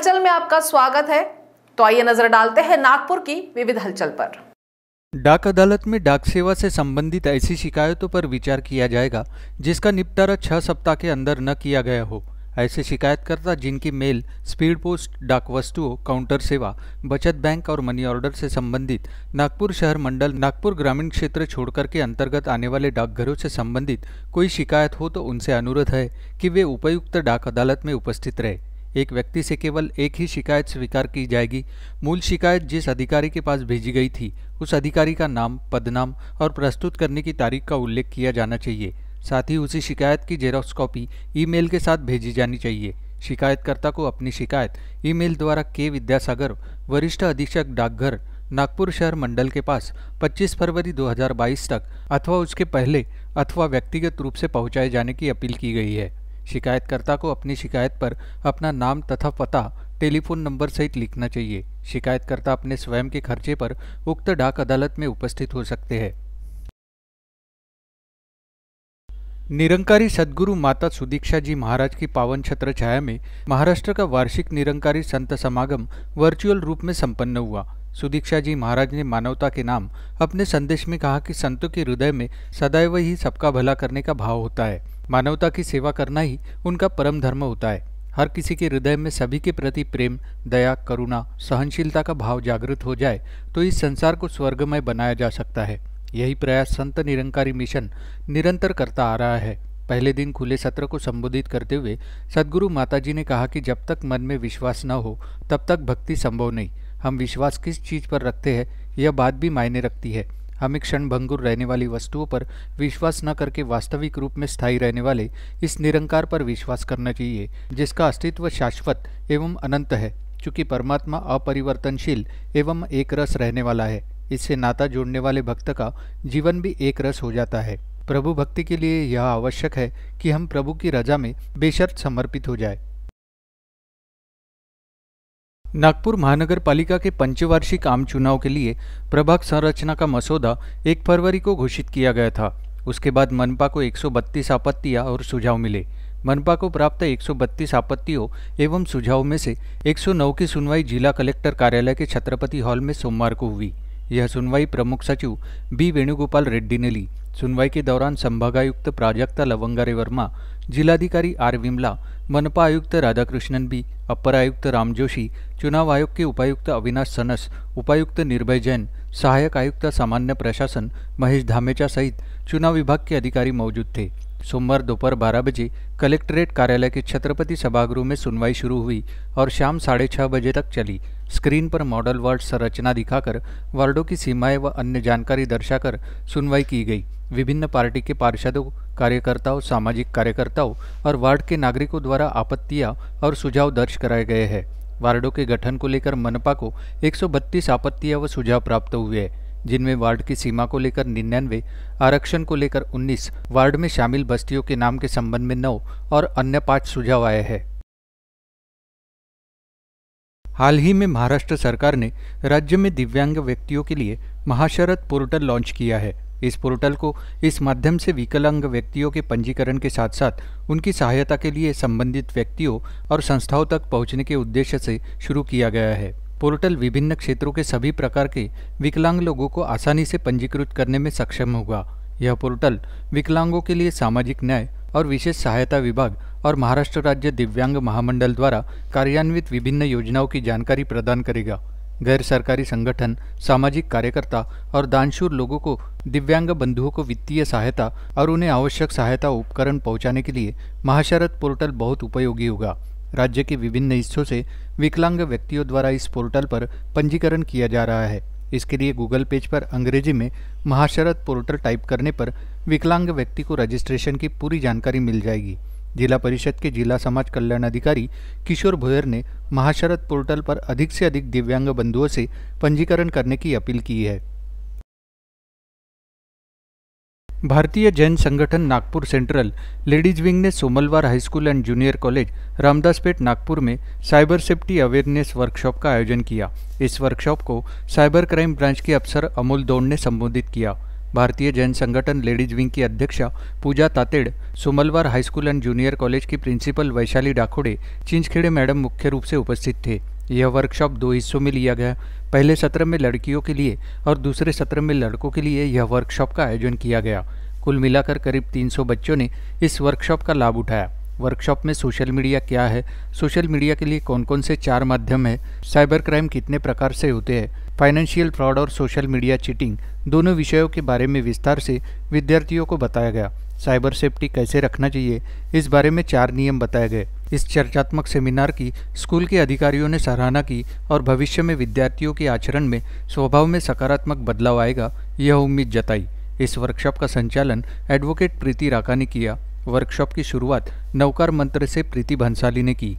हलचल में आपका स्वागत है तो आइए नजर डालते हैं नागपुर की विविध हलचल पर डाक अदालत में डाक सेवा से संबंधित ऐसी शिकायतों पर विचार किया जाएगा जिसका निपटारा छह सप्ताह के अंदर न किया गया हो ऐसे शिकायतकर्ता जिनकी मेल स्पीड पोस्ट डाक वस्तुओं काउंटर सेवा बचत बैंक और मनी ऑर्डर से संबंधित नागपुर शहर मंडल नागपुर ग्रामीण क्षेत्र छोड़कर के अंतर्गत आने वाले डाकघरों से संबंधित कोई शिकायत हो तो उनसे अनुरोध है कि वे उपयुक्त डाक अदालत में उपस्थित रहे एक व्यक्ति से केवल एक ही शिकायत स्वीकार की जाएगी मूल शिकायत जिस अधिकारी के पास भेजी गई थी उस अधिकारी का नाम पदनाम और प्रस्तुत करने की तारीख का उल्लेख किया जाना चाहिए साथ ही उसी शिकायत की जेरोक्स कॉपी ईमेल के साथ भेजी जानी चाहिए शिकायतकर्ता को अपनी शिकायत ईमेल द्वारा के विद्यासागर वरिष्ठ अधीक्षक डाकघर नागपुर शहर मंडल के पास 25 फरवरी 2022 तक अथवा उसके पहले अथवा व्यक्तिगत रूप से पहुंचाए जाने की अपील की गई है शिकायतकर्ता को अपनी शिकायत पर अपना नाम तथा पता टेलीफोन नंबर सहित लिखना चाहिए शिकायतकर्ता अपने स्वयं के खर्चे पर उक्त डाक अदालत में उपस्थित हो सकते हैं निरंकारी सदगुरु माता सुदीक्षा जी महाराज की पावन छत्र छाया में महाराष्ट्र का वार्षिक निरंकारी संत समागम वर्चुअल रूप में संपन्न हुआ सुदीक्षा जी महाराज ने मानवता के नाम अपने संदेश में कहा कि संतों के हृदय में सदैव ही सबका भला करने का भाव होता है मानवता की सेवा करना ही उनका परम धर्म होता है हर किसी के हृदय में सभी के प्रति प्रेम दया करुणा सहनशीलता का भाव जागृत हो जाए तो इस संसार को स्वर्गमय बनाया जा सकता है यही प्रयास संत निरंकारी मिशन निरंतर करता आ रहा है पहले दिन खुले सत्र को संबोधित करते हुए सदगुरु माताजी ने कहा कि जब तक मन में विश्वास न हो तब तक भक्ति संभव नहीं हम विश्वास किस चीज़ पर रखते हैं यह बात भी मायने रखती है हमें क्षण भंगुर रहने वाली वस्तुओं पर विश्वास न करके वास्तविक रूप में स्थायी रहने वाले इस निरंकार पर विश्वास करना चाहिए जिसका अस्तित्व शाश्वत एवं अनंत है चूँकि परमात्मा अपरिवर्तनशील एवं एक रस रहने वाला है इससे नाता जोड़ने वाले भक्त का जीवन भी एक रस हो जाता है प्रभु भक्ति के लिए यह आवश्यक है कि हम प्रभु की रजा में बेशर्त समर्पित हो जाए नागपुर महानगर पालिका के पंचवार्षिक आम चुनाव के लिए प्रभाग संरचना का मसौदा एक फरवरी को घोषित किया गया था उसके बाद मनपा को 132 आपत्तियाँ और सुझाव मिले मनपा को प्राप्त 132 आपत्तियों एवं सुझावों में से 109 की सुनवाई जिला कलेक्टर कार्यालय के छत्रपति हॉल में सोमवार को हुई यह सुनवाई प्रमुख सचिव बी वेणुगोपाल रेड्डी ने ली सुनवाई के दौरान संभागायुक्त प्राजक्ता लवंगारे वर्मा जिलाधिकारी आर विमला मनपा आयुक्त राधाकृष्णन बी अपर आयुक्त राम जोशी चुनाव आयोग के उपायुक्त अविनाश सनस उपायुक्त निर्भय जैन सहायक आयुक्त सामान्य प्रशासन महेश धामेचा सहित चुनाव विभाग के अधिकारी मौजूद थे सोमवार दोपहर बारह बजे कलेक्ट्रेट कार्यालय के छत्रपति सभागृह में सुनवाई शुरू हुई और शाम साढ़े छह बजे तक चली स्क्रीन पर मॉडल वार्ड संरचना दिखाकर वार्डों की सीमाएं व अन्य जानकारी दर्शाकर सुनवाई की गई विभिन्न पार्टी के पार्षदों कार्यकर्ताओं सामाजिक कार्यकर्ताओं और वार्ड के नागरिकों द्वारा आपत्तियां और सुझाव दर्ज कराए गए हैं वार्डों के गठन को लेकर मनपा को एक आपत्तियां व सुझाव प्राप्त हुए हैं जिनमें वार्ड की सीमा को लेकर निन्यानवे आरक्षण को लेकर 19, वार्ड में शामिल बस्तियों के नाम के संबंध में नौ और अन्य पाँच सुझाव आए हैं हाल ही में महाराष्ट्र सरकार ने राज्य में दिव्यांग व्यक्तियों के लिए महाशरत पोर्टल लॉन्च किया है इस पोर्टल को इस माध्यम से विकलांग व्यक्तियों के पंजीकरण के साथ साथ उनकी सहायता के लिए संबंधित व्यक्तियों और संस्थाओं तक पहुंचने के उद्देश्य से शुरू किया गया है पोर्टल विभिन्न क्षेत्रों के सभी प्रकार के विकलांग लोगों को आसानी से पंजीकृत करने में सक्षम होगा यह पोर्टल विकलांगों के लिए सामाजिक न्याय और विशेष सहायता विभाग और महाराष्ट्र राज्य दिव्यांग महामंडल द्वारा कार्यान्वित विभिन्न योजनाओं की जानकारी प्रदान करेगा गैर सरकारी संगठन सामाजिक कार्यकर्ता और दानशूर लोगों को दिव्यांग बंधुओं को वित्तीय सहायता और उन्हें आवश्यक सहायता उपकरण पहुंचाने के लिए महाशरत पोर्टल बहुत उपयोगी होगा राज्य के विभिन्न हिस्सों से विकलांग व्यक्तियों द्वारा इस पोर्टल पर पंजीकरण किया जा रहा है इसके लिए गूगल पेज पर अंग्रेजी में महाशरत पोर्टल टाइप करने पर विकलांग व्यक्ति को रजिस्ट्रेशन की पूरी जानकारी मिल जाएगी जिला परिषद के जिला समाज कल्याण अधिकारी किशोर भोयर ने महाशरद पोर्टल पर अधिक से अधिक दिव्यांग बंधुओं से पंजीकरण करने की अपील की है भारतीय जैन संगठन नागपुर सेंट्रल लेडीज विंग ने Somalwar high school and junior college Ramdaspeth Nagpur में साइबर सेफ्टी अवेयरनेस वर्कशॉप का आयोजन किया इस वर्कशॉप को साइबर क्राइम ब्रांच के अफसर अमोल दौड़ ने संबोधित किया भारतीय जैन संगठन लेडीज विंग की अध्यक्षा Pooja Tated Sumalwar high school and junior college की प्रिंसिपल वैशाली डाखोड़े चिंचखेड़े मैडम मुख्य रूप से उपस्थित थे यह वर्कशॉप दो हिस्सों में लिया गया पहले सत्र में लड़कियों के लिए और दूसरे सत्र में लड़कों के लिए यह वर्कशॉप का आयोजन किया गया कुल मिलाकर करीब 300 बच्चों ने इस वर्कशॉप का लाभ उठाया वर्कशॉप में सोशल मीडिया क्या है सोशल मीडिया के लिए कौन कौन से चार माध्यम है साइबर क्राइम कितने प्रकार से होते हैं फाइनेंशियल फ्रॉड और सोशल मीडिया चीटिंग दोनों विषयों के बारे में विस्तार से विद्यार्थियों को बताया गया साइबर सेफ्टी कैसे रखना चाहिए इस बारे में चार नियम बताए गए इस चर्चात्मक सेमिनार की स्कूल के अधिकारियों ने सराहना की और भविष्य में विद्यार्थियों के आचरण में स्वभाव में सकारात्मक बदलाव आएगा यह उम्मीद जताई इस वर्कशॉप का संचालन एडवोकेट प्रीति राका ने किया वर्कशॉप की शुरुआत नौकार मंत्र से प्रीति भंसाली ने की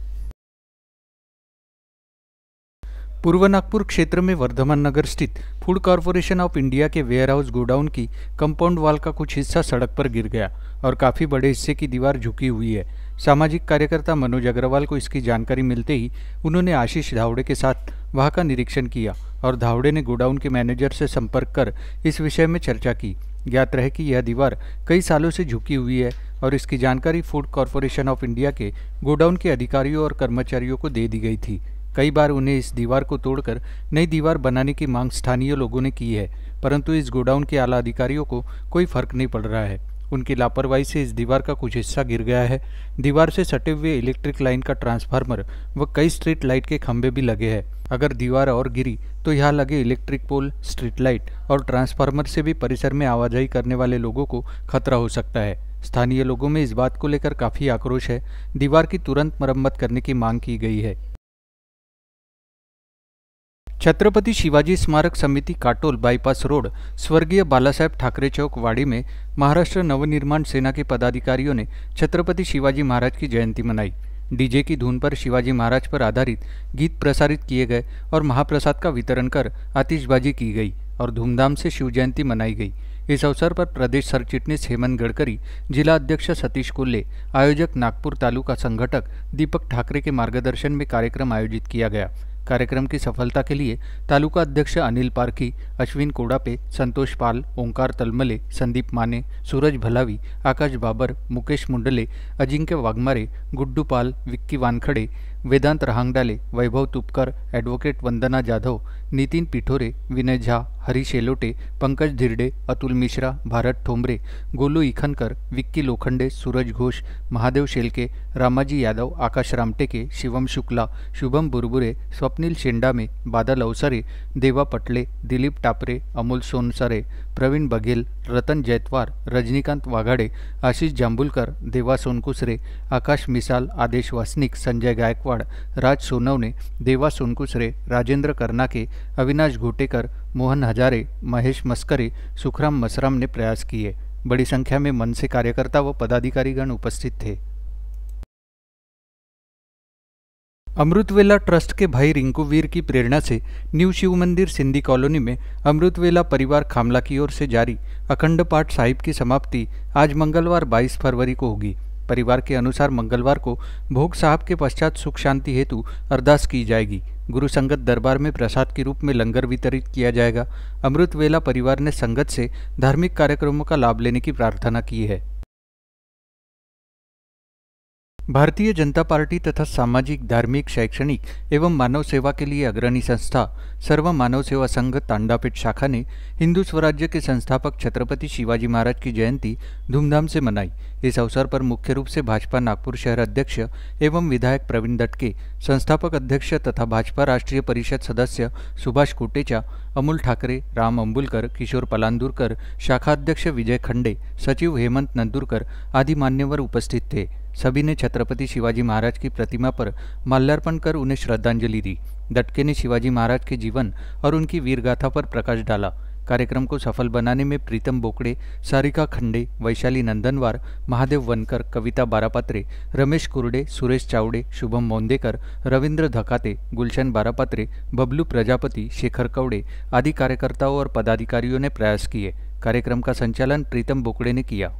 पूर्व नागपुर क्षेत्र में वर्धमान नगर स्थित फूड कॉरपोरेशन ऑफ इंडिया के वेयरहाउस गोडाउन की कंपाउंड वाल का कुछ हिस्सा सड़क पर गिर गया और काफ़ी बड़े हिस्से की दीवार झुकी हुई है सामाजिक कार्यकर्ता मनोज अग्रवाल को इसकी जानकारी मिलते ही उन्होंने आशीष धावड़े के साथ वहाँ का निरीक्षण किया और धावड़े ने गोडाउन के मैनेजर से संपर्क कर इस विषय में चर्चा की ज्ञात रहे कि यह दीवार कई सालों से झुकी हुई है और इसकी जानकारी फूड कॉरपोरेशन ऑफ इंडिया के गोडाउन के अधिकारियों और कर्मचारियों को दे दी गई थी कई बार उन्हें इस दीवार को तोड़कर नई दीवार बनाने की मांग स्थानीय लोगों ने की है परंतु इस गोडाउन के आला अधिकारियों को कोई फर्क नहीं पड़ रहा है उनकी लापरवाही से इस दीवार का कुछ हिस्सा गिर गया है दीवार से सटे हुए इलेक्ट्रिक लाइन का ट्रांसफार्मर व कई स्ट्रीट लाइट के खंभे भी लगे हैं अगर दीवार और गिरी तो यहाँ लगे इलेक्ट्रिक पोल स्ट्रीट लाइट और ट्रांसफार्मर से भी परिसर में आवाजाही करने वाले लोगों को खतरा हो सकता है स्थानीय लोगों में इस बात को लेकर काफ़ी आक्रोश है दीवार की तुरंत मरम्मत करने की मांग की गई है छत्रपति शिवाजी स्मारक समिति काटोल बाईपास रोड स्वर्गीय बालासाहेब ठाकरे चौक वाड़ी में महाराष्ट्र नवनिर्माण सेना के पदाधिकारियों ने छत्रपति शिवाजी महाराज की जयंती मनाई डीजे की धुन पर शिवाजी महाराज पर आधारित गीत प्रसारित किए गए और महाप्रसाद का वितरण कर आतिशबाजी की गई और धूमधाम से शिव जयंती मनाई गई इस अवसर पर प्रदेश सरचिटनीस हेमंत गडकरी जिला अध्यक्ष सतीश कोल्ले आयोजक नागपुर तालुका संगठक दीपक ठाकरे के मार्गदर्शन में कार्यक्रम आयोजित किया गया कार्यक्रम की सफलता के लिए तालुका अध्यक्ष अनिल पारखी अश्विन कोड़ापे संतोष पाल ओंकार तलमले संदीप माने सूरज भलावी आकाश बाबर मुकेश मुंडले अजिंक्य वाघमारे गुड्डू पाल विक्की वानखड़े वेदांत रहांगडाले वैभव तुपकर ॲडव्होकेट वंदना जाधव नितीन पिठोरे विनय झा हरी शेलोटे पंकज धिरडे अतुल मिश्रा भारत ठोंबरे गोलू इखनकर विक्की लोखंडे सूरज घोष महादेव शेलके रामाजी यादव आकाश रामटेके शिवम शुक्ला शुभम बुरबुरे स्वप्नील शेंडामे बादल अवसरे देवा पटले दिलीप टापरे अमोल सोनसरे प्रवीण बघेल रतन जैतवार रजनीकांत वाघाडे आशिष जांबुलकर देवा सोनकुसरे आकाश मिसाल आदेश वासनिक संजय गायकवाड गायकवाड़ राज सोनव ने देवा सोनकुसरे राजेंद्र कर्नाके अविनाश घोटेकर मोहन हजारे महेश मस्करे सुखराम मसराम ने प्रयास किए बड़ी संख्या में मन से कार्यकर्ता व पदाधिकारीगण उपस्थित थे अमृतवेला ट्रस्ट के भाई रिंकू वीर की प्रेरणा से न्यू शिव मंदिर सिंधी कॉलोनी में अमृतवेला परिवार खामला की ओर से जारी अखंड पाठ साहिब की समाप्ति आज मंगलवार 22 फरवरी को होगी परिवार के अनुसार मंगलवार को भोग साहब के पश्चात सुख शांति हेतु अरदास की जाएगी गुरु संगत दरबार में प्रसाद के रूप में लंगर वितरित किया जाएगा अमृत वेला परिवार ने संगत से धार्मिक कार्यक्रमों का लाभ लेने की प्रार्थना की है भारतीय जनता पार्टी तथा सामाजिक धार्मिक शैक्षणिक एवं मानव सेवा के लिए अग्रणी संस्था सर्व मानव सेवा संघ तांडापेट शाखा ने हिंदू स्वराज्य के संस्थापक छत्रपति शिवाजी महाराज की जयंती धूमधाम से मनाई इस अवसर पर मुख्य रूप से भाजपा नागपुर शहर अध्यक्ष एवं विधायक प्रवीण दटके संस्थापक अध्यक्ष तथा भाजपा राष्ट्रीय परिषद सदस्य सुभाष कोटेचा अमूल ठाकरे राम अंबुलकर किशोर पलांदुरकर शाखा अध्यक्ष विजय खंडे सचिव हेमंत नंदुरकर आदि मान्यवर उपस्थित थे सभी ने छत्रपति शिवाजी महाराज की प्रतिमा पर माल्यार्पण कर उन्हें श्रद्धांजलि दी दटके ने शिवाजी महाराज के जीवन और उनकी वीरगाथा पर प्रकाश डाला कार्यक्रम को सफल बनाने में प्रीतम बोकड़े सारिका खंडे वैशाली नंदनवार महादेव वनकर कविता बारापात्रे रमेश कुरडे सुरेश चावड़े शुभम मोंदेकर रविंद्र धकाते गुलशन बारापात्रे बबलू प्रजापति शेखर कवड़े आदि कार्यकर्ताओं और पदाधिकारियों ने प्रयास किए कार्यक्रम का संचालन प्रीतम बोकड़े ने किया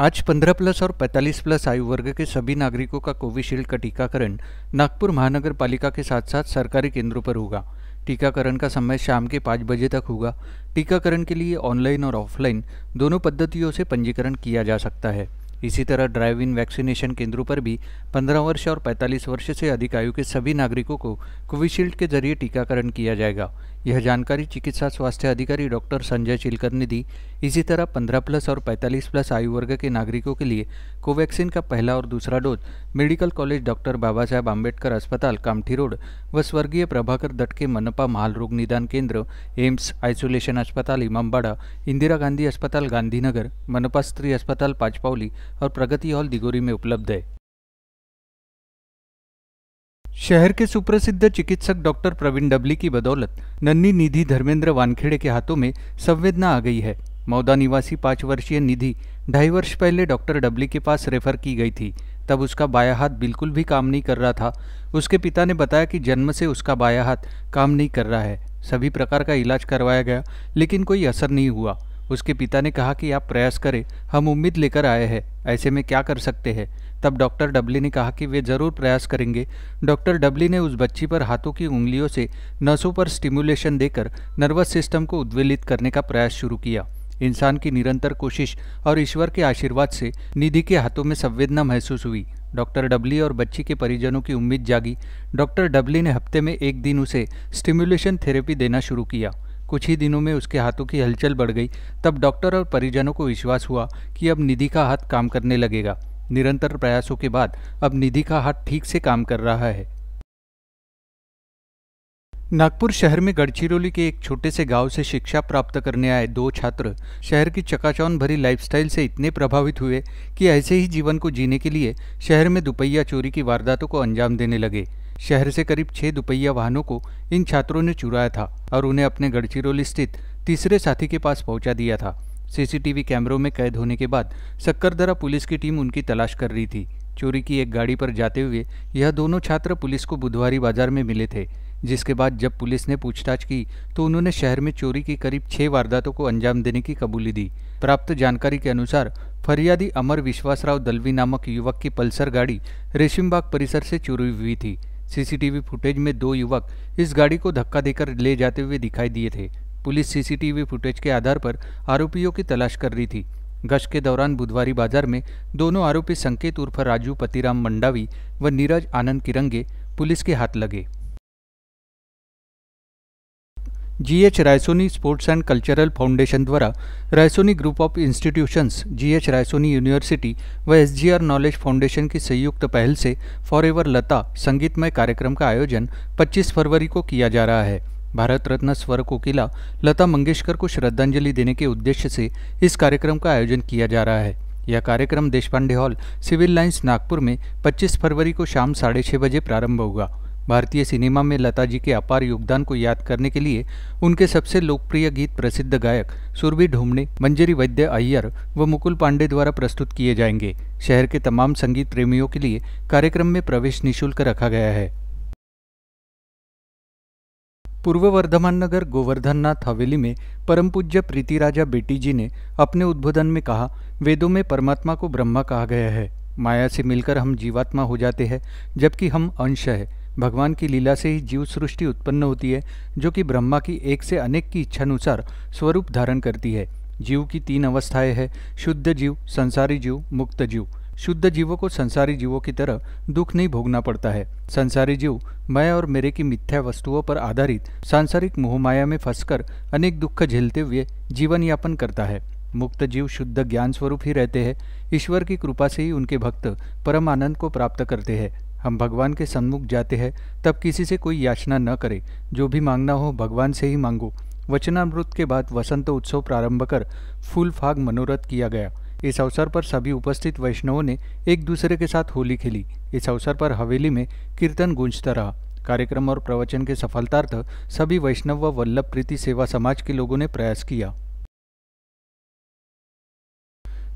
आज 15 प्लस और 45 प्लस आयु वर्ग के सभी नागरिकों का कोविशील्ड का टीकाकरण नागपुर महानगर पालिका के साथ साथ सरकारी केंद्रों पर होगा टीकाकरण का समय शाम के पाँच बजे तक होगा टीकाकरण के लिए ऑनलाइन और ऑफलाइन दोनों पद्धतियों से पंजीकरण किया जा सकता है इसी तरह ड्राइव इन वैक्सीनेशन केंद्रों पर भी 15 वर्ष और 45 वर्ष से अधिक आयु के सभी नागरिकों को कोविशील्ड के जरिए टीकाकरण किया जाएगा यह जानकारी चिकित्सा स्वास्थ्य अधिकारी डॉक्टर संजय चिलकर ने दी इसी तरह 15 प्लस और 45 प्लस आयु वर्ग के नागरिकों के लिए कोवैक्सीन का पहला और दूसरा dose medical college doctor Baba Saheb Ambedkar अस्पताल कामठी रोड व स्वर्गीय प्रभाकर दट के मनपा महाल रोग निदान केंद्र एम्स आइसोलेशन अस्पताल इमामबाड़ा इंदिरा गांधी अस्पताल गांधीनगर मनपा स्त्री अस्पताल पाचपावली और प्रगति हॉल दिगोरी में उपलब्ध है शहर के सुप्रसिद्ध चिकित्सक डॉक्टर प्रवीण डबली की बदौलत नन्नी निधि धर्मेंद्र वानखेड़े के हाथों में संवेदना आ गई है मौदा निवासी पांच वर्षीय निधि ढाई वर्ष पहले डॉक्टर डबली के पास रेफर की गई थी तब उसका बाया हाथ बिल्कुल भी काम नहीं कर रहा था उसके पिता ने बताया कि जन्म से उसका बाया हाथ काम नहीं कर रहा है सभी प्रकार का इलाज करवाया गया लेकिन कोई असर नहीं हुआ उसके पिता ने कहा कि आप प्रयास करें हम उम्मीद लेकर आए हैं ऐसे में क्या कर सकते हैं तब डॉक्टर डबली ने कहा कि वे ज़रूर प्रयास करेंगे डॉक्टर डबली ने उस बच्ची पर हाथों की उंगलियों से नसों पर स्टिमुलेशन देकर नर्वस सिस्टम को उद्वेलित करने का प्रयास शुरू किया इंसान की निरंतर कोशिश और ईश्वर के आशीर्वाद से निधि के हाथों में संवेदना महसूस हुई डॉक्टर डबली और बच्ची के परिजनों की उम्मीद जागी डॉक्टर डबली ने हफ्ते में एक दिन उसे स्टिमुलेशन थेरेपी देना शुरू किया कुछ ही दिनों में उसके हाथों की हलचल बढ़ गई तब डॉक्टर और परिजनों को विश्वास हुआ कि अब निधि का हाथ काम करने लगेगा निरंतर प्रयासों के बाद अब निधि का हाथ ठीक से काम कर रहा है नागपुर शहर में गढ़चिरौली के एक छोटे से गांव से शिक्षा प्राप्त करने आए दो छात्र शहर की चकाचौन भरी लाइफस्टाइल से इतने प्रभावित हुए कि ऐसे ही जीवन को जीने के लिए शहर में दुपहिया चोरी की वारदातों को अंजाम देने लगे शहर से करीब छह दुपहिया वाहनों को इन छात्रों ने चुराया था और उन्हें अपने गढ़चिरौली स्थित तीसरे साथी के पास पहुंचा दिया था सीसीटीवी कैमरों में कैद होने के बाद सक्करदरा पुलिस की टीम उनकी तलाश कर रही थी चोरी की एक गाड़ी पर जाते हुए यह दोनों छात्र पुलिस को बुधवारी बाजार में मिले थे जिसके बाद जब पुलिस ने पूछताछ की तो उन्होंने शहर में चोरी की करीब छह वारदातों को अंजाम देने की कबूली दी प्राप्त जानकारी के अनुसार फरियादी अमर विश्वासराव दलवी नामक युवक की पल्सर गाड़ी रेशिमबाग परिसर से चोरी हुई थी सीसीटीवी फुटेज में दो युवक इस गाड़ी को धक्का देकर ले जाते हुए दिखाई दिए थे पुलिस सीसीटीवी फुटेज के आधार पर आरोपियों की तलाश कर रही थी गश्त के दौरान बुधवारी बाजार में दोनों आरोपी संकेत उर्फ राजू पतिराम मंडावी व नीरज आनंद किरंगे पुलिस के हाथ लगे GH Raisoni sports and cultural foundation द्वारा Raisoni group of institutions GH Raisoni university व एसजीआर नॉलेज फाउंडेशन की संयुक्त पहल से फॉर एवर लता संगीतमय कार्यक्रम का आयोजन 25 फरवरी को किया जा रहा है भारत रत्न स्वर कोकिला लता मंगेशकर को श्रद्धांजलि देने के उद्देश्य से इस कार्यक्रम का आयोजन किया जा रहा है यह कार्यक्रम Deshpande hall civil lines Nagpur में पच्चीस फरवरी को शाम साढ़े छः बजे प्रारंभ होगा भारतीय सिनेमा में लता जी के अपार योगदान को याद करने के लिए उनके सबसे लोकप्रिय गीत प्रसिद्ध गायक सुरभि ढोमने मंजरी वैद्य अय्यर व मुकुल पांडे द्वारा प्रस्तुत किए जाएंगे शहर के तमाम संगीत प्रेमियों के लिए कार्यक्रम में प्रवेश निःशुल्क रखा गया है पूर्व वर्धमान नगर गोवर्धननाथ हवेली में परम पूज्य प्रीति राजा बेटी जी ने अपने उद्बोधन में कहा वेदों में परमात्मा को ब्रह्मा कहा गया है माया से मिलकर हम जीवात्मा हो जाते हैं जबकि हम अंश हैं भगवान की लीला से ही जीव सृष्टि उत्पन्न होती है जो कि ब्रह्मा की एक से अनेक की इच्छानुसार स्वरूप धारण करती है जीव की तीन अवस्थाएं हैं शुद्ध जीव संसारी जीव मुक्त जीव शुद्ध जीवों को संसारी जीवों की तरह दुख नहीं भोगना पड़ता है संसारी जीव मैं और मेरे की मिथ्या वस्तुओं पर आधारित सांसारिक मोहमाया में फंसकर अनेक दुख झेलते हुए जीवन यापन करता है मुक्त जीव शुद्ध ज्ञान स्वरूप ही रहते हैं ईश्वर की कृपा से ही उनके भक्त परम आनंद को प्राप्त करते हैं हम भगवान के सन्मुख जाते हैं तब किसी से कोई याचना न करें जो भी मांगना हो भगवान से ही मांगो वचनामृत के बाद वसंत उत्सव प्रारंभ कर फूल फाग मनोरथ किया गया इस अवसर पर सभी उपस्थित वैष्णवों ने एक दूसरे के साथ होली खेली इस अवसर पर हवेली में कीर्तन गूंजता रहा कार्यक्रम और प्रवचन के सफलतार्थ सभी वैष्णव व वल्लभ प्रीति सेवा समाज के लोगों ने प्रयास किया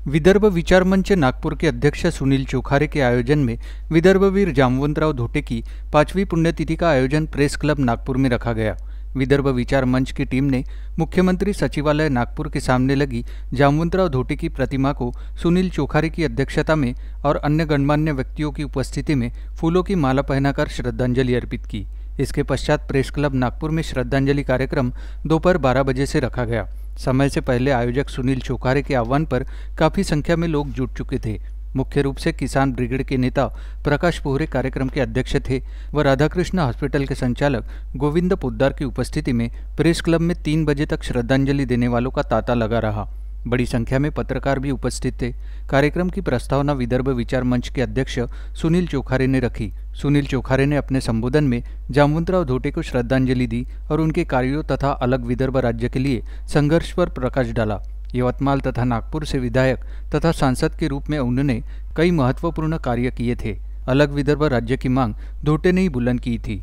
विदर्भ विचार मंच नागपुर के अध्यक्ष सुनील चोखारे के आयोजन में विदर्भवीर जामवंतराव धोटे की पांचवी पुण्यतिथि का आयोजन प्रेस क्लब नागपुर में रखा गया विदर्भ विचार मंच की टीम ने मुख्यमंत्री सचिवालय नागपुर के सामने लगी जामवंतराव धोटे की प्रतिमा को सुनील चोखारे की अध्यक्षता में और अन्य गणमान्य व्यक्तियों की उपस्थिति में फूलों की माला पहनाकर श्रद्धांजलि अर्पित की इसके पश्चात प्रेस क्लब नागपुर में श्रद्धांजलि कार्यक्रम दोपहर बारह बजे से रखा गया समय से पहले आयोजक सुनील चोकारे के आह्वान पर काफी संख्या में लोग जुट चुके थे मुख्य रूप से किसान ब्रिगेड के नेता प्रकाश पोहरे कार्यक्रम के अध्यक्ष थे व राधाकृष्ण हॉस्पिटल के संचालक गोविंद पोद्दार की उपस्थिति में प्रेस क्लब में तीन बजे तक श्रद्धांजलि देने वालों का तांता लगा रहा बड़ी संख्या में पत्रकार भी उपस्थित थे कार्यक्रम की प्रस्तावना विदर्भ विचार मंच के अध्यक्ष सुनील चोखारे ने रखी सुनील चोखारे ने अपने संबोधन में जामवंतराव धोटे को श्रद्धांजलि दी और उनके कार्यों तथा अलग विदर्भ राज्य के लिए संघर्ष पर प्रकाश डाला यवतमाल तथा नागपुर से विधायक तथा सांसद के रूप में उन्होंने कई महत्वपूर्ण कार्य किए थे अलग विदर्भ राज्य की मांग धोटे ने ही बुलंद की थी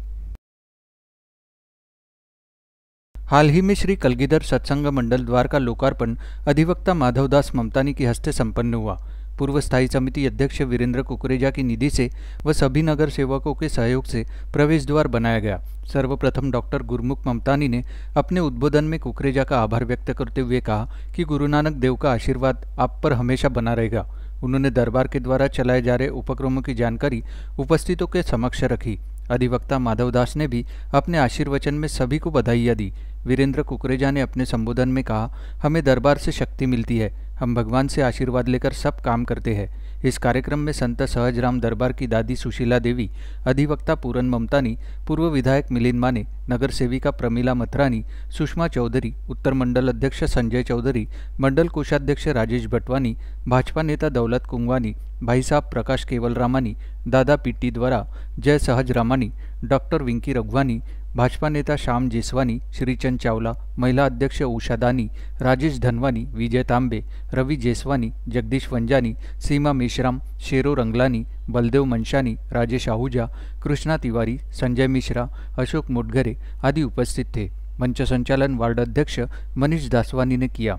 हाल ही में श्री कलगीधर सत्संग मंडल द्वार का लोकार्पण अधिवक्ता माधवदास ममतानी के हस्ते संपन्न हुआ पूर्व स्थायी समिति अध्यक्ष वीरेंद्र कुकरेजा की निधि से व सभी नगर सेवकों के सहयोग से प्रवेश द्वार बनाया गया सर्वप्रथम डॉक्टर गुरमुख ममतानी ने अपने उद्बोधन में कुकरेजा का आभार व्यक्त करते हुए कहा कि गुरु नानक देव का आशीर्वाद आप पर हमेशा बना रहेगा उन्होंने दरबार के द्वारा चलाए जा रहे उपक्रमों की जानकारी उपस्थितों के समक्ष रखी अधिवक्ता माधवदास ने भी अपने आशीर्वचन में सभी को बधाइयाँ दी वीरेंद्र कुकरेजा ने अपने संबोधन में कहा हमें दरबार से शक्ति मिलती है हम भगवान से आशीर्वाद लेकर सब काम करते हैं इस कार्यक्रम में संत सहजराम दरबार की दादी सुशीला देवी अधिवक्ता पूरन ममतानी पूर्व विधायक मिलिंद माने नगर सेविका प्रमिला मथरानी सुषमा चौधरी उत्तर मंडल अध्यक्ष संजय चौधरी मंडल कोषाध्यक्ष राजेश भटवानी भाजपा नेता दौलत कुंगवानी भाई साहब प्रकाश केवल रामानी दादा पिट्टी द्वारा जय सहज रामानी डॉक्टर विंकी रघवानी भाजपा नेता श्याम जेसवानी श्रीचंद चावला महिला अध्यक्ष उषा दानी राजेश धनवानी विजय तांबे रवि जेसवानी जगदीश वंजानी सीमा मेश्राम शेरो रंगलानी बलदेव मंशानी राजेश आहूजा कृष्णा तिवारी संजय मिश्रा अशोक मोटघरे आदि उपस्थित थे मंच संचालन वार्ड अध्यक्ष मनीष दासवानी ने किया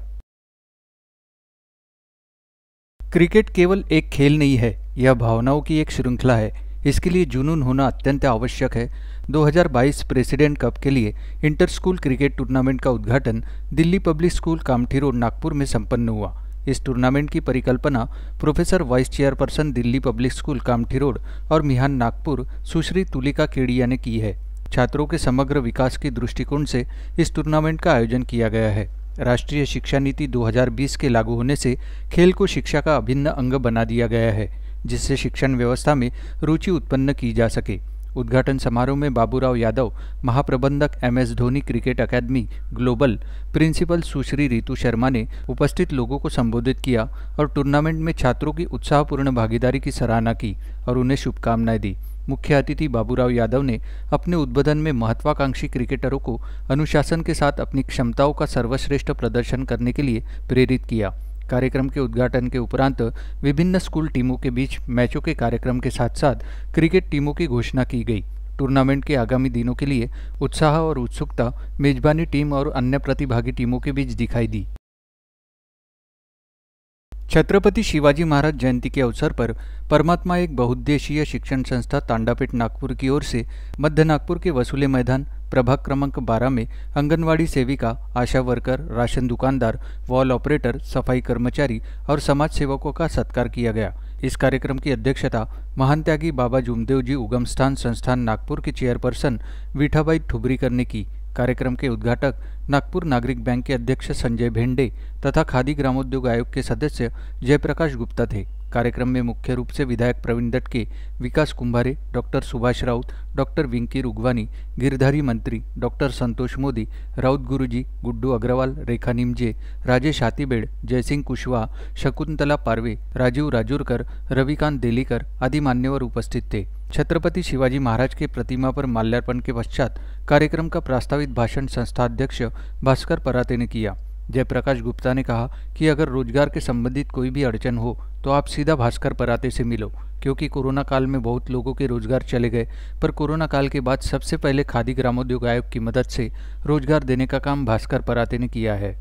क्रिकेट केवल एक खेल नहीं है यह भावनाओं की एक श्रृंखला है इसके लिए जुनून होना अत्यंत आवश्यक है 2022 प्रेसिडेंट कप के लिए इंटर स्कूल क्रिकेट टूर्नामेंट का उद्घाटन Delhi public school Kamthi road Nagpur में संपन्न हुआ इस टूर्नामेंट की परिकल्पना professor vice chairperson Delhi public school Kamthi road और मिहान नागपुर सुश्री तुलिका केड़िया ने की है छात्रों के समग्र विकास के दृष्टिकोण से इस टूर्नामेंट का आयोजन किया गया है राष्ट्रीय शिक्षा नीति 2020 के लागू होने से खेल को शिक्षा का अभिन्न अंग बना दिया गया है जिससे शिक्षण व्यवस्था में रुचि उत्पन्न की जा सके उद्घाटन समारोह में बाबूराव यादव महाप्रबंधक एम एस धोनी क्रिकेट अकादमी ग्लोबल प्रिंसिपल सुश्री रितु शर्मा ने उपस्थित लोगों को संबोधित किया और टूर्नामेंट में छात्रों की उत्साहपूर्ण भागीदारी की सराहना की और उन्हें शुभकामनाएं दी मुख्य अतिथि बाबूराव यादव ने अपने उद्बोधन में महत्वाकांक्षी क्रिकेटरों को अनुशासन के साथ अपनी क्षमताओं का सर्वश्रेष्ठ प्रदर्शन करने के लिए प्रेरित किया कार्यक्रम के उद्घाटन के उपरांत विभिन्न स्कूल टीमों के बीच मैचों के कार्यक्रम के साथ साथ क्रिकेट टीमों की घोषणा की गई टूर्नामेंट के आगामी दिनों के लिए उत्साह और उत्सुकता मेजबानी टीम और अन्य प्रतिभागी टीमों के बीच दिखाई दी छत्रपति शिवाजी महाराज जयंती के अवसर पर परमात्मा एक बहुद्देशीय शिक्षण संस्था तांडापेट नागपुर की ओर से मध्य नागपुर के वसूले मैदान प्रभाग क्रमांक 12 में आंगनवाड़ी सेविका आशा वर्कर राशन दुकानदार वॉल ऑपरेटर सफाई कर्मचारी और समाज सेवकों का सत्कार किया गया इस कार्यक्रम की अध्यक्षता महान त्यागी बाबा जुमदेव जी उगमस्थान संस्थान नागपुर के चेयरपर्सन विठाबाई ठुबरीकर ने की कार्यक्रम के उद्घाटक नागपुर नागरिक बैंक के अध्यक्ष संजय भेंडे तथा खादी ग्रामोद्योग आयोग के सदस्य जयप्रकाश गुप्ता थे कार्यक्रम में मुख्य रूप से विधायक Praveen Datke Vikas Kumbhare doctor Subhash Raut doctor Vinki Rugwani Girdhari Mantri doctor Santosh Modi Raut Guruji Guddu Agrawal Rekha Nimje Rajesh Hathibed Jaisingh Kushwaha Shakuntala Parve Rajiv Rajurkar Ravikant Delikar आदि मान्यवर उपस्थित थे छत्रपति शिवाजी महाराज के प्रतिमा पर माल्यार्पण के पश्चात कार्यक्रम का प्रस्तावित भाषण संस्थाध्यक्ष भास्कर पराते ने किया जयप्रकाश गुप्ता ने कहा कि अगर रोजगार के संबंधित कोई भी अड़चन हो तो आप सीधा भास्कर पराते से मिलो क्योंकि कोरोना काल में बहुत लोगों के रोजगार चले गए पर कोरोना काल के बाद सबसे पहले खादी ग्रामोद्योग आयोग की मदद से रोजगार देने का काम भास्कर पराते ने किया है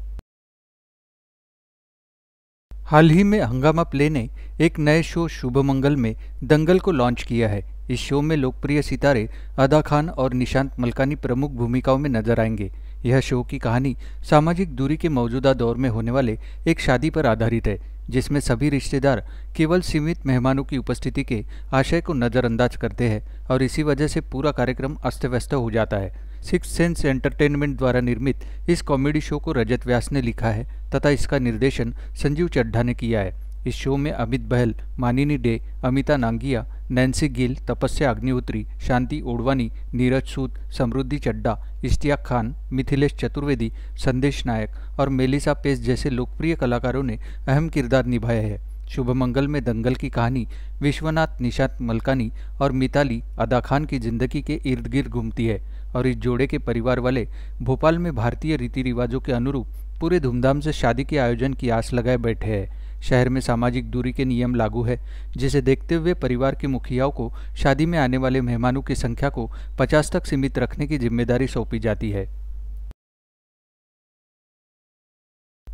हाल ही में हंगामा प्ले ने एक नए शो शुभ मंगल में दंगल को लॉन्च किया है इस शो में लोकप्रिय सितारे अदा खान और निशांत मलकानी प्रमुख भूमिकाओं में नजर आएंगे यह शो की कहानी सामाजिक दूरी के मौजूदा दौर में होने वाले एक शादी पर आधारित है जिसमें सभी रिश्तेदार केवल सीमित मेहमानों की उपस्थिति के आशय को नज़रअंदाज करते हैं और इसी वजह से पूरा कार्यक्रम अस्त व्यस्त हो जाता है सिक्स सेंस एंटरटेनमेंट द्वारा निर्मित इस कॉमेडी शो को रजत व्यास ने लिखा है तथा इसका निर्देशन संजीव चड्ढा ने किया है इस शो में अमित बहल मानिनी डे अमिता नांगिया नैन्सी गिल तपस्या अग्निहोत्री शांति ओडवानी नीरज सूद समृद्धि चड्डा इश्तिया खान मिथिलेश चतुर्वेदी संदेश नायक और मेलिसा पेस जैसे लोकप्रिय कलाकारों ने अहम किरदार निभाए है शुभ मंगल में दंगल की कहानी विश्वनाथ निशांत मलकानी और मिताली अदा खान की जिंदगी के इर्द गिर्द घूमती है और इस जोड़े के परिवार वाले भोपाल में भारतीय रीति रिवाजों के अनुरूप पूरे धूमधाम से शादी के आयोजन की आस लगाए बैठे हैं शहर में सामाजिक दूरी के नियम लागू है जिसे देखते हुए परिवार के मुखियाओं को शादी में आने वाले मेहमानों की संख्या को 50 तक सीमित रखने की जिम्मेदारी सौंपी जाती है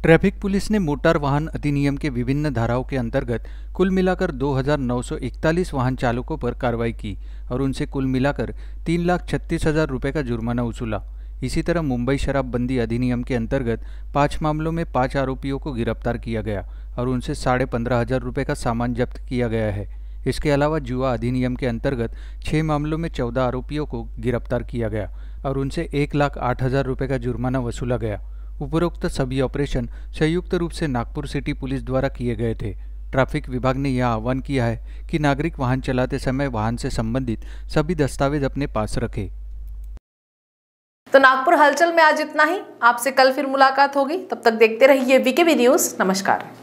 ट्रैफिक पुलिस ने मोटर वाहन अधिनियम के विभिन्न धाराओं के अंतर्गत कुल मिलाकर 2,941 वाहन चालकों पर कार्रवाई की और उनसे कुल मिलाकर तीन लाख छत्तीस हजार रुपये का जुर्माना वसूला इसी तरह मुंबई शराबबंदी अधिनियम के अंतर्गत पांच मामलों में पांच आरोपियों को गिरफ्तार किया गया और उनसे साढ़े पंद्रह हज़ार रुपये का सामान जब्त किया गया है इसके अलावा जुआ अधिनियम के अंतर्गत छः मामलों में चौदह आरोपियों को गिरफ्तार किया गया और उनसे एक लाख आठ हज़ार रुपये का जुर्माना वसूला गया उपरोक्त सभी ऑपरेशन संयुक्त रूप से नागपुर सिटी पुलिस द्वारा किए गए थे ट्रैफिक विभाग ने यह आह्वान किया है कि नागरिक वाहन चलाते समय वाहन से संबंधित सभी दस्तावेज अपने पास रखें तो नागपुर हलचल में आज इतना ही आपसे कल फिर मुलाकात होगी तब तक देखते रहिए वीकेबी न्यूज नमस्कार